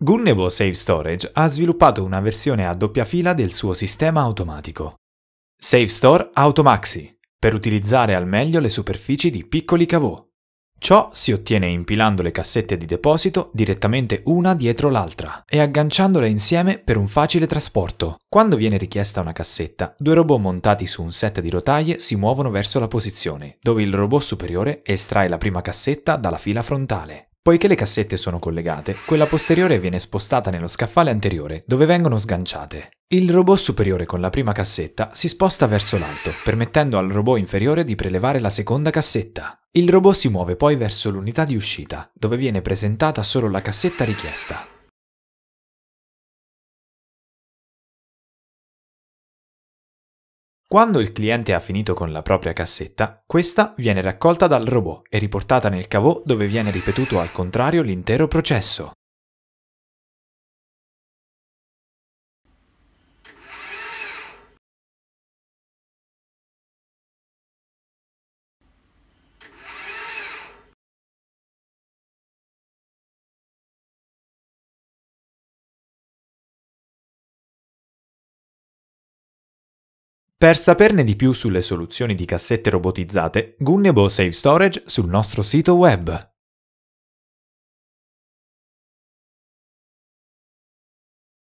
Gunnebo Save Storage ha sviluppato una versione a doppia fila del suo sistema automatico. Safe Store Automaxi, per utilizzare al meglio le superfici di piccoli cavò. Ciò si ottiene impilando le cassette di deposito direttamente una dietro l'altra e agganciandole insieme per un facile trasporto. Quando viene richiesta una cassetta, due robot montati su un set di rotaie si muovono verso la posizione, dove il robot superiore estrae la prima cassetta dalla fila frontale. Poiché le cassette sono collegate, quella posteriore viene spostata nello scaffale anteriore, dove vengono sganciate. Il robot superiore con la prima cassetta si sposta verso l'alto, permettendo al robot inferiore di prelevare la seconda cassetta. Il robot si muove poi verso l'unità di uscita, dove viene presentata solo la cassetta richiesta. Quando il cliente ha finito con la propria cassetta, questa viene raccolta dal robot e riportata nel cavò dove viene ripetuto al contrario l'intero processo. Per saperne di più sulle soluzioni di cassette robotizzate, Gunnebo Save Storage sul nostro sito web.